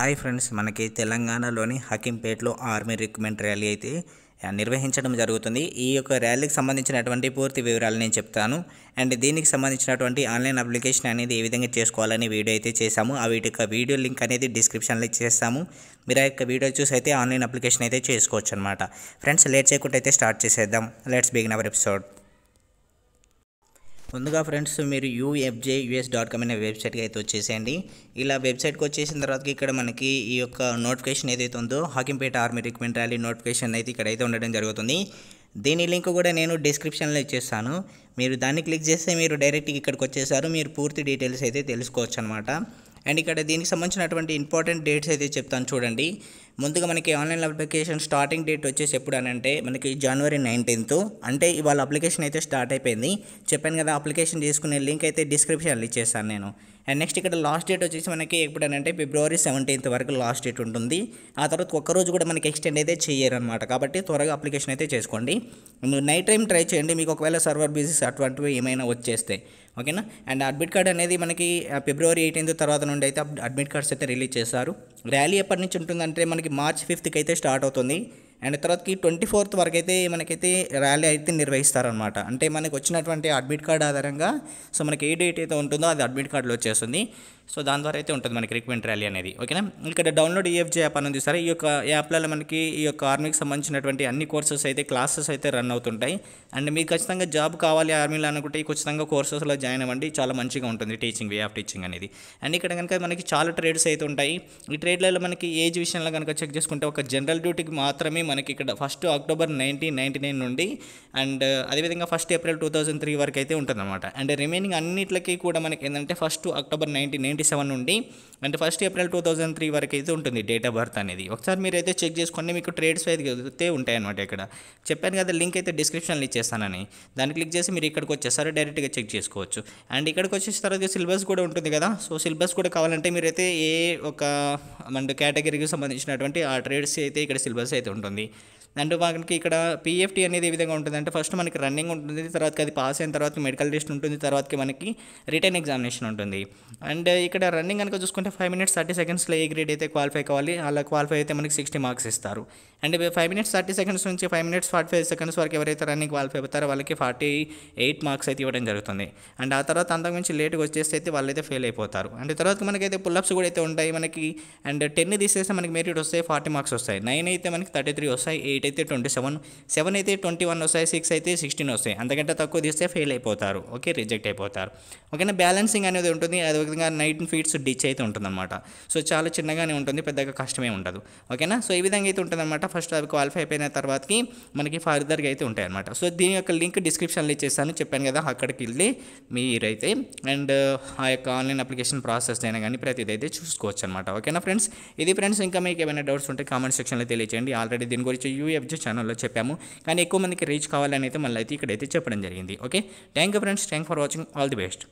hi friends మనకి తెలంగాణలోని హకీంపేట్లో army recruitment rally అయితే నిర్వహించడం జరుగుతుంది ఈ యొక్క ర్యాలీకి సంబంధించినటువంటి పూర్తి వివరాలు నేను చెప్తాను అండ్ దీనికి సంబంధించినటువంటి ఆన్లైన్ అప్లికేషన్ అనేది ఏ విధంగా చేసుకోవాలని వీడియో అయితే చేశాము ఆ వీటి యొక్క వీడియో లింక్ అనేది డిస్క్రిప్షన్లో ఇచ్చేస్తాము మీరు ఆ యొక్క వీడియో చూసి అయితే ఆన్లైన్ అప్లికేషన్ అయితే చేసుకోవచ్చు అనమాట ఫ్రెండ్స్ లేట్ చేయకుండా అయితే స్టార్ట్ చేసేద్దాం లెట్స్ బిగిన్ అవర్ ఎపిసోడ్ ముందుగా ఫ్రెండ్స్ మీరు యూఎఫ్జే యూఎస్ డాట్ కామ్ అనే వెబ్సైట్కి అయితే వచ్చేసేయండి ఇలా వెబ్సైట్కి వచ్చేసిన తర్వాత ఇక్కడ మనకి ఈ యొక్క నోటిఫికేషన్ ఏదైతే ఉందో Hakimpet army recruitment rally notification అయితే ఇక్కడ అయితే ఉండడం జరుగుతుంది దీని లింక్ కూడా నేను డిస్క్రిప్షన్లో ఇచ్చేస్తాను మీరు దాన్ని క్లిక్ చేస్తే మీరు డైరెక్ట్గా ఇక్కడికి వచ్చేసారు మీరు పూర్తి డీటెయిల్స్ అయితే తెలుసుకోవచ్చు అనమాట అండ్ ఇక్కడ దీనికి సంబంధించినటువంటి ఇంపార్టెంట్ డేట్స్ అయితే చెప్తాను చూడండి ముందుగా మనకి ఆన్లైన్ అప్లికేషన్ స్టార్టింగ్ డేట్ వచ్చేసి ఎప్పుడు అంటే మనకి జనవరి నైన్టీన్త్ అంటే ఇవాళ అప్లికేషన్ అయితే స్టార్ట్ అయిపోయింది చెప్పాను కదా అప్లికేషన్ చేసుకునే లింక్ అయితే డిస్క్రిప్షన్లో ఇచ్చేస్తాను నేను అండ్ నెక్స్ట్ ఇక్కడ లాస్ట్ డేట్ వచ్చేసి మనకి ఎప్పుడనంటే ఫిబ్రవరి సెవెంటీన్త్ వరకు లాస్ట్ డేట్ ఉంటుంది ఆ తర్వాత ఒక్కరోజు కూడా మనకి ఎక్స్టెండ్ అయితే చేయరనమాట కాబట్టి త్వరగా అప్లికేషన్ అయితే చేసుకోండి మీరు నైట్ టైం ట్రై చేయండి మీకు ఒకవేళ సర్వర్ బిజీస్ అటువంటివి ఏమైనా వచ్చేస్తే ఓకేనా అండ్ అడ్మిట్ కార్డ్ అనేది మనకి ఫిబ్రవరి ఎయిటీన్త్ తర్వాత నుండి అయితే అడ్మిట్ కార్డ్స్ అయితే రిలీజ్ చేస్తారు ర్యాలీ ఎప్పటి నుంచి ఉంటుందంటే మనకి మార్చ్ ఫిఫ్త్కి అయితే స్టార్ట్ అవుతుంది అండ్ తర్వాతకి ట్వంటీ ఫోర్త్ వరకు అయితే మనకైతే ర్యాలీ అయితే నిర్వహిస్తారనమాట అంటే మనకు వచ్చినటువంటి అడ్మిట్ కార్డ్ ఆధారంగా సో మనకి ఏ డేట్ అయితే ఉంటుందో అది అడ్మిట్ కార్డులో వచ్చేస్తుంది సో దాని ద్వారా అయితే ఉంటుంది మనకి రిక్రూట్మెంట్ ర్యాలీ అనేది ఓకేనా ఇక్కడ డౌన్లోడ్ ఈఎఫ్జే యాప్ అనేది సరే ఈ యొక్క యాప్లలో మనకి ఈ యొక్క ఆర్మీకి సంబంధించినటువంటి అన్ని కోర్సెస్ అయితే క్లాసెస్ అయితే రన్ అవుతుంటాయి అండ్ మీకు ఖచ్చితంగా జాబ్ కావాలి ఆర్మీలో అనుకుంటే ఖచ్చితంగా కోర్సెస్లో జాయిన్ అవ్వండి చాలా మంచిగా ఉంటుంది టీచింగ్ వే ఆఫ్ టీచింగ్ అనేది అండ్ ఇక్కడ కనుక మనకి చాలా ట్రేడ్స్ అయితే ఉంటాయి ఈ ట్రేడ్లలో మనకి ఏజ్ విషయంలో కనుక చెక్ చేసుకుంటే ఒక జనరల్ డ్యూటీకి మాత్రమే మనకి ఇక్కడ first October nineteen ninety nine నుండి అండ్ అదేవిధంగా first April two thousand three వరకు అయితే ఉంటుంది అండ్ రిమైనింగ్ అన్నిట్లకి కూడా మనకి ఏంటంటే first October nineteen ninety seven నుండి and first April two thousand three వరకు అయితే ఉంటుంది డేట్ ఆఫ్ బర్త్ అనేది ఒకసారి మీరు అయితే చెక్ చేసుకోండి మీకు ట్రేడ్స్ అయితే ఉంటాయన్నమాట ఇక్కడ చెప్పాను కదా లింక్ అయితే డిస్క్రిప్షన్లో ఇచ్చేస్తానని దాన్ని క్లిక్ చేసి మీరు ఇక్కడికి వచ్చేసారు డైరెక్ట్గా చెక్ చేసుకోవచ్చు అండ్ ఇక్కడికి వచ్చేసిన తర్వాత సిలబస్ కూడా ఉంటుంది కదా సో సిలబస్ కూడా కావాలంటే మీరైతే ఏ ఒక మన కేటగిరీకి సంబంధించినటువంటి ఆ ట్రేడ్స్ అయితే ఇక్కడ సిలబస్ అయితే ఉంటుంది అండ్ మనకి ఇక్కడ పీఎఫ్టీ అనేది ఏ విధంగా ఉంటుంది అంటే ఫస్ట్ మనకి రన్నింగ్ ఉంటుంది తర్వాత అది పాస్ అయిన తర్వాత మెడికల్ టెస్ట్ ఉంటుంది తర్వాతకి మనకి రిటర్న్ ఎగ్జామినేషన్ ఉంటుంది అండ్ ఇక్కడ రన్నింగ్ కనుక చూసుకుంటే ఫైవ్ మినిట్స్ థర్టీ సెకండ్స్లో ఏ గ్రేడ్ అయితే క్వాలిఫై కావాలి అలా క్వాలిఫై అయితే మనకి సిక్స్టీ మార్క్స్ ఇస్తారు and five minutes thirty seconds నుంచి five minutes forty five seconds వరకు ఎవరైతే రన్నింగ్ క్వాలిఫై అవుతారో వాళ్ళకి ఫార్టీ ఎయిట్ మార్క్స్ అయితే ఇవ్వడం జరుగుతుంది అండ్ ఆ తర్వాత అంతకు మించి లేట్గా వచ్చేస్తే అయితే వాళ్ళైతే ఫెయిల్ అయిపోతారు అండ్ తర్వాత మనకైతే పుల్లప్స్ కూడా అయితే ఉంటాయి మనకి అండ్ టెన్ తీసేస్తే మనకి మెరిట్ వస్తాయి ఫార్టీ మార్క్స్ వస్తాయి నైన్ అయితే మనకి థర్టీ త్రీ వస్తాయి ఎయిట్ అయితే ట్వంటీ సెవెన్ సెవెన్ అయితే ట్వంటీ వన్ వస్తాయి సిక్స్ అయితే సిక్స్టీన్ వస్తాయి అంతకంటే తక్కువ తీస్తే ఫెయిల్ అయిపోతారు ఓకే రిజెక్ట్ అయిపోతారు ఓకేనా బ్యాలెన్సింగ్ అనేది ఉంటుంది అదేవిధంగా నైట్ ఎయిటీన్ ఫీట్స్ డిచ్ అయితే ఉంటుందన్నమాట సో చాలా చిన్నగానే ఉంటుంది పెద్దగా కష్టమే ఉండదు ఓకేనా సో ఈ విధంగా అయితే ఉంటుందన్నమాట ఫస్ట్ అవి క్వాలిఫై అయిపోయిన తర్వాతకి మనకి ఫర్దర్గా అయితే ఉంటాయి అనమాట సో దీని యొక్క లింక్ డిస్క్రిప్షన్లో ఇచ్చేసాను చెప్పాను కదా అక్కడికి వెళ్ళి మీరైతే అండ్ ఆ యొక్క ఆన్లైన్ అప్లికేషన్ ప్రాసెస్ అయినా కానీ ప్రతిదైతే అయితే చూసుకోవచ్చు అనమాట ఓకేనా ఫ్రెండ్స్ ఇది ఫ్రెండ్స్ ఇంకా మీకు ఏమైనా డౌట్స్ ఉంటే కామెంట్ సెక్షన్లో తెలియజేయండి ఆల్రెడీ దీని గురించి యూఎఫ్జి ఛానల్లో చెప్పాము కానీ ఎక్కువ మందికి రీచ్ కావాలని అయితే మళ్ళీ అయితే ఇక్కడైతే చెప్పడం జరిగింది okay thank you friends thank for watching all the best